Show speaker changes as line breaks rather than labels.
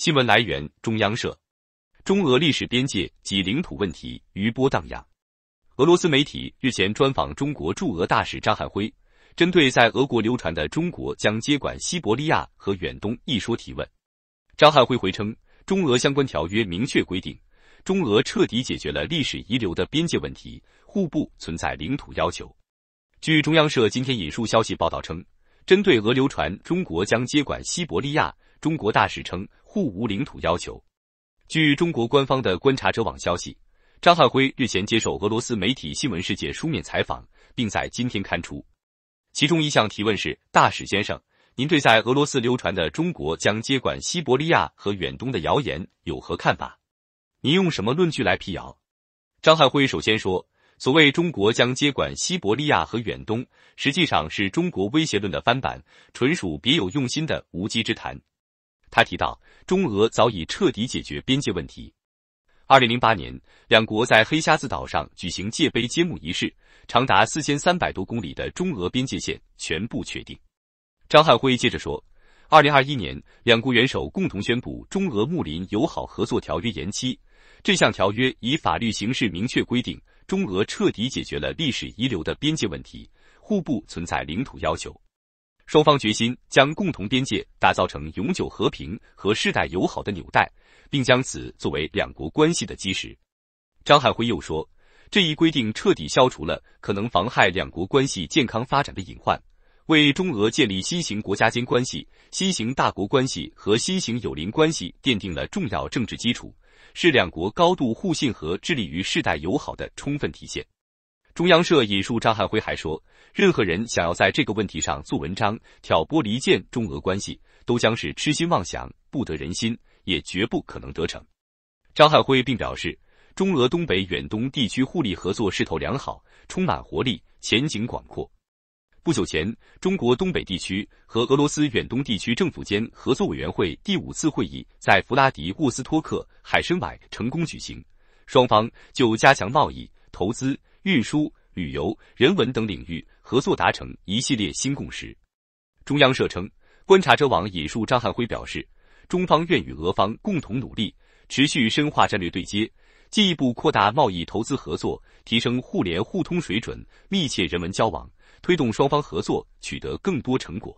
新闻来源：中央社。中俄历史边界及领土问题余波荡漾。俄罗斯媒体日前专访中国驻俄大使张汉辉，针对在俄国流传的“中国将接管西伯利亚和远东”一说提问，张汉辉回称，中俄相关条约明确规定，中俄彻底解决了历史遗留的边界问题，互不存在领土要求。据中央社今天引述消息报道称，针对俄流传“中国将接管西伯利亚”，中国大使称。互无领土要求。据中国官方的观察者网消息，张汉辉日前接受俄罗斯媒体《新闻世界》书面采访，并在今天刊出。其中一项提问是：大使先生，您对在俄罗斯流传的中国将接管西伯利亚和远东的谣言有何看法？您用什么论据来辟谣？张汉辉首先说，所谓中国将接管西伯利亚和远东，实际上是中国威胁论的翻版，纯属别有用心的无稽之谈。他提到，中俄早已彻底解决边界问题。二零零八年，两国在黑瞎子岛上举行界碑揭幕仪式，长达四千三百多公里的中俄边界线全部确定。张汉辉接着说，二零二一年，两国元首共同宣布中俄睦邻友好合作条约延期。这项条约以法律形式明确规定，中俄彻底解决了历史遗留的边界问题，互不存在领土要求。双方决心将共同边界打造成永久和平和世代友好的纽带，并将此作为两国关系的基石。张汉辉又说，这一规定彻底消除了可能妨害两国关系健康发展的隐患，为中俄建立新型国家间关系、新型大国关系和新型友邻关系奠定了重要政治基础，是两国高度互信和致力于世代友好的充分体现。中央社引述张汉辉还说，任何人想要在这个问题上做文章、挑拨离间中俄关系，都将是痴心妄想、不得人心，也绝不可能得逞。张汉辉并表示，中俄东北远东地区互利合作势头良好，充满活力，前景广阔。不久前，中国东北地区和俄罗斯远东地区政府间合作委员会第五次会议在弗拉迪沃斯托克海参崴成功举行，双方就加强贸易、投资。运输、旅游、人文等领域合作达成一系列新共识。中央社称，观察者网引述张汉辉表示，中方愿与俄方共同努力，持续深化战略对接，进一步扩大贸易投资合作，提升互联互通水准，密切人文交往，推动双方合作取得更多成果。